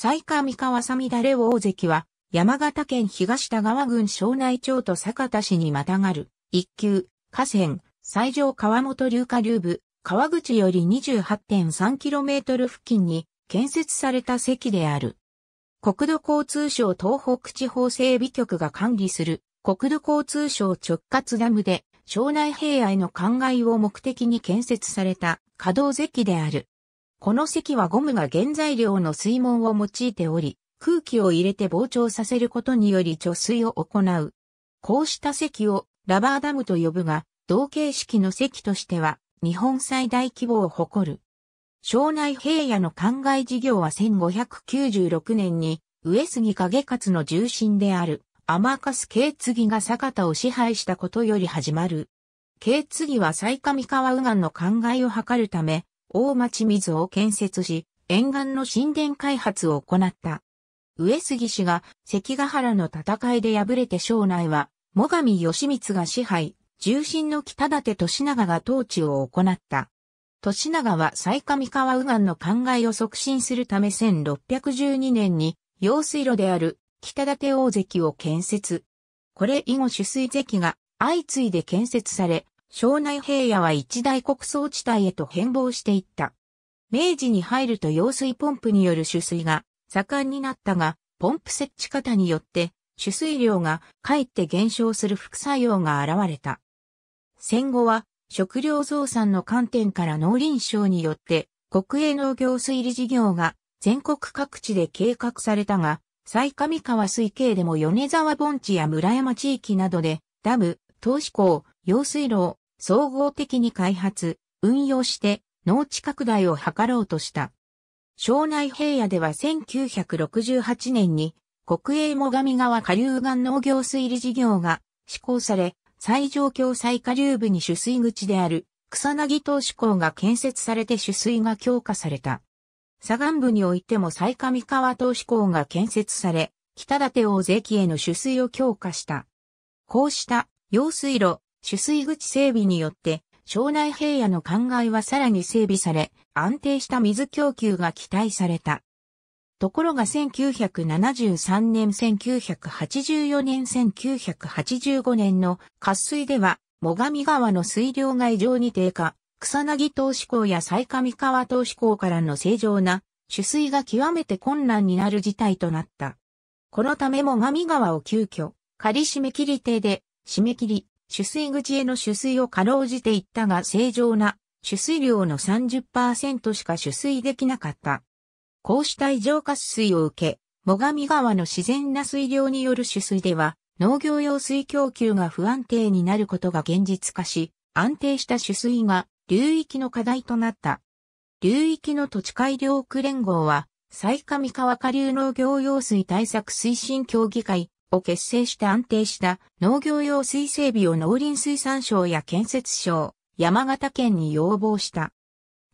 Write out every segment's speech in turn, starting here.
埼下三河さみだれ大関は、山形県東田川郡庄内町と坂田市にまたがる、一級、河川、西上川本流下流部、川口より 28.3km 付近に建設された席である。国土交通省東北地方整備局が管理する国土交通省直轄ダムで、庄内平野への灌漑を目的に建設された稼働関である。この席はゴムが原材料の水門を用いており、空気を入れて膨張させることにより貯水を行う。こうした席をラバーダムと呼ぶが、同形式の席としては日本最大規模を誇る。庄内平野の灌漑事業は1596年に上杉景勝の重臣である天笠慶次が坂田を支配したことより始まる。慶次は最上川右岸の灌漑を図るため、大町水を建設し、沿岸の神殿開発を行った。上杉氏が関ヶ原の戦いで敗れて省内は、最上義光が支配、重臣の北立利長が統治を行った。利長は最上川右岸の考えを促進するため1612年に、用水路である北立大関を建設。これ以後取水関が相次いで建設され、庄内平野は一大穀倉地帯へと変貌していった。明治に入ると用水ポンプによる取水が盛んになったが、ポンプ設置方によって取水量がかえって減少する副作用が現れた。戦後は食料増産の観点から農林省によって国営農業水利事業が全国各地で計画されたが、最上川水系でも米沢盆地や村山地域などでダム、投資港、用水路を総合的に開発、運用して農地拡大を図ろうとした。庄内平野では1968年に国営最上川下流岸農業水利事業が施行され、最上京最下流部に取水口である草薙投手港が建設されて取水が強化された。左岸部においても最上川投手港が建設され、北立大関への取水を強化した。こうした用水路、取水口整備によって、庄内平野の灌漑はさらに整備され、安定した水供給が期待された。ところが1973年、1984年、1985年の渇水では、最上川の水量が異常に低下、草薙投資港や最上川投資港からの正常な取水が極めて困難になる事態となった。このため最上川を急遽、仮締め切り手で、締め切り、取水口への取水をかろうじていったが正常な取水量の30%しか取水できなかった。こうした異常渇水を受け、最上川の自然な水量による取水では、農業用水供給が不安定になることが現実化し、安定した取水が流域の課題となった。流域の土地改良区連合は、最上川下流農業用水対策推進協議会を結成して安定した農業用水整備を農林水産省や建設省、山形県に要望した。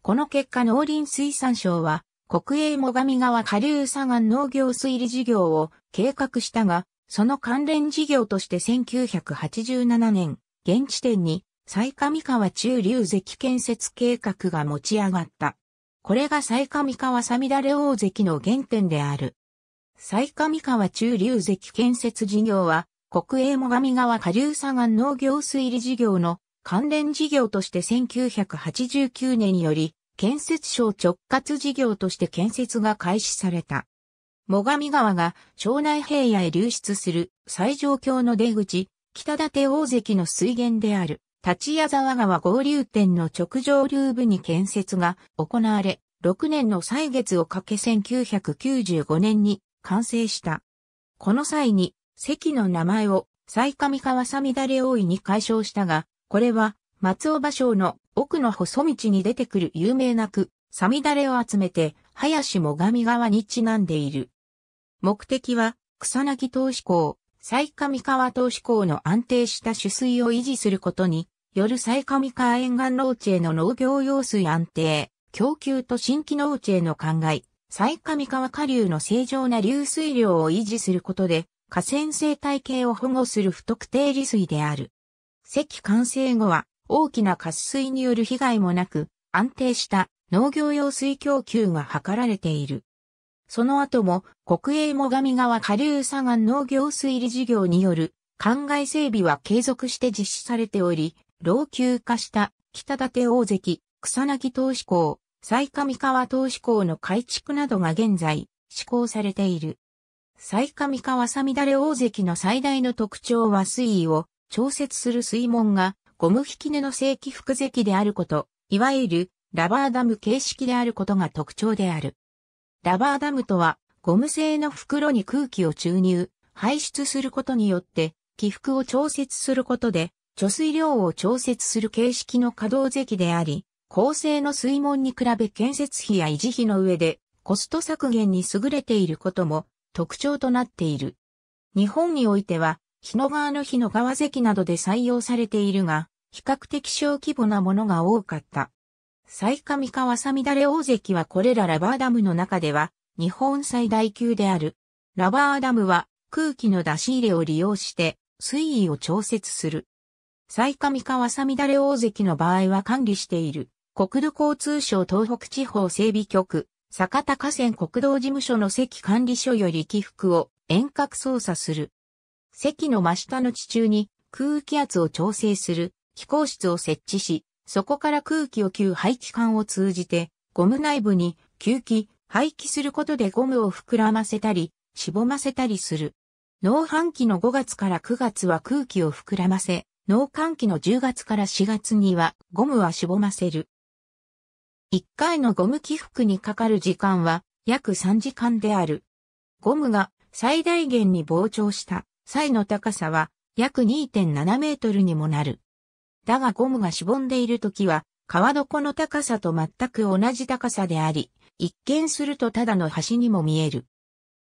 この結果農林水産省は国営最上川下流左岸農業水利事業を計画したが、その関連事業として1987年、現地点に最上川中流関建設計画が持ち上がった。これが最上川さみだれ大関の原点である。最上川中流石建設事業は、国営最上川下流左岸農業水利事業の関連事業として1989年より、建設省直轄事業として建設が開始された。最上川が庄内平野へ流出する最上峡の出口、北立大関の水源である、立谷沢川合流点の直上流部に建設が行われ、6年の歳月をかけ1995年に完成した。この際に、関の名前を、最上川さみだれ大いに解消したが、これは、松尾芭蕉の奥の細道に出てくる有名な句、さみだれを集めて、林もがみ川にちなんでいる。目的は、草薙投資校、最上川投資校の安定した取水を維持することに、よる最上川沿岸農地への農業用水安定、供給と新規農地への考え、最上川下流の正常な流水量を維持することで、河川生態系を保護する不特定利水である。石完成後は、大きな渇水による被害もなく、安定した農業用水供給が図られている。その後も国営最上川下流左岸農業水利事業による灌漑整備は継続して実施されており、老朽化した北立大関、草薙投資港、最上川投資港の改築などが現在、施行されている。最上川さみだれ大関の最大の特徴は水位を調節する水門がゴム引き根の正規副関であること、いわゆるラバーダム形式であることが特徴である。ラバーダムとは、ゴム製の袋に空気を注入、排出することによって、起伏を調節することで、貯水量を調節する形式の可動関であり、高性の水門に比べ建設費や維持費の上でコスト削減に優れていることも特徴となっている。日本においては、日野川の日野川関などで採用されているが、比較的小規模なものが多かった。最上川さみだれ大関はこれらラバーダムの中では、日本最大級である。ラバーダムは空気の出し入れを利用して水位を調節する。最上川さみだれ大関の場合は管理している国土交通省東北地方整備局、坂田河川国道事務所の関管理所より起伏を遠隔操作する。席の真下の地中に空気圧を調整する気候室を設置し、そこから空気を吸う排気管を通じて、ゴム内部に吸気、排気することでゴムを膨らませたり、しぼませたりする。農繁期の5月から9月は空気を膨らませ、農寒期の10月から4月にはゴムはしぼませる。1回のゴム起伏にかかる時間は約3時間である。ゴムが最大限に膨張した際の高さは約2.7メートルにもなる。だがゴムがしぼんでいる時は、川床の高さと全く同じ高さであり、一見するとただの橋にも見える。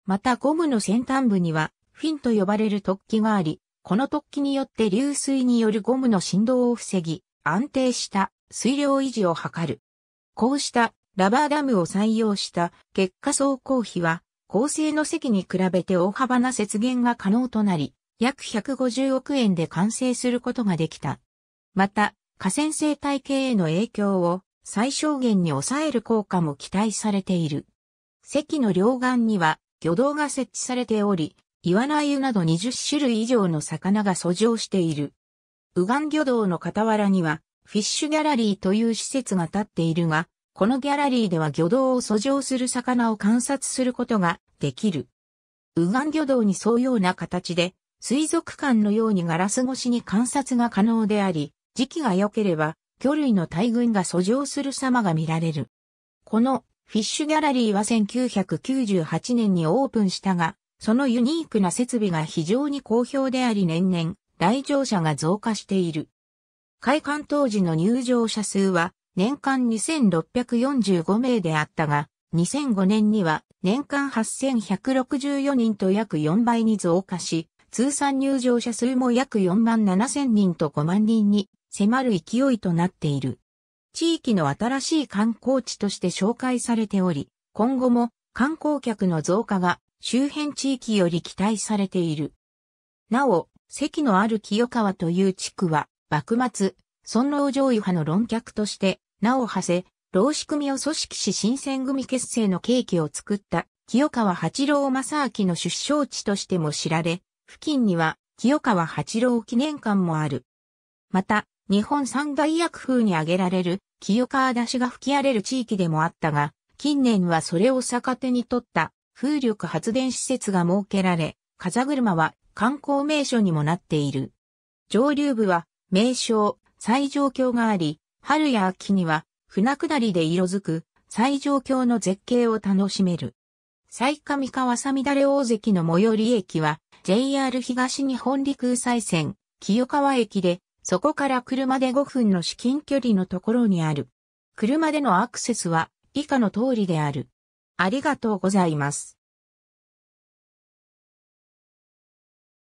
またゴムの先端部には、フィンと呼ばれる突起があり、この突起によって流水によるゴムの振動を防ぎ、安定した水量維持を図る。こうしたラバーダムを採用した結果走行費は、高性の席に比べて大幅な節減が可能となり、約150億円で完成することができた。また、河川生態系への影響を最小限に抑える効果も期待されている。席の両岸には魚道が設置されており、イワナアユなど20種類以上の魚が遡上している。右岸魚道の傍らにはフィッシュギャラリーという施設が建っているが、このギャラリーでは魚道を遡上する魚を観察することができる。右岸魚道に沿うような形で、水族館のようにガラス越しに観察が可能であり、時期が良ければ、魚類の大群が遡上する様が見られる。このフィッシュギャラリーは1998年にオープンしたが、そのユニークな設備が非常に好評であり年々来場者が増加している。開館当時の入場者数は年間2645名であったが、2005年には年間8164人と約4倍に増加し、通算入場者数も約4万7千人と5万人に迫る勢いとなっている。地域の新しい観光地として紹介されており、今後も観光客の増加が周辺地域より期待されている。なお、席のある清川という地区は幕末、尊老上位派の論客として、名を馳せ、老子組を組織し新選組結成の契機を作った清川八郎正明の出生地としても知られ、付近には清川八郎記念館もある。また、日本三大薬風に挙げられる清川出しが吹き荒れる地域でもあったが、近年はそれを逆手に取った風力発電施設が設けられ、風車は観光名所にもなっている。上流部は名称、最上峡があり、春や秋には船下りで色づく最上峡の絶景を楽しめる。最上川さみだれ大関の最寄り駅は JR 東日本陸西線清川駅で、そこから車で5分の至近距離のところにある。車でのアクセスは以下の通りである。ありがとうございます。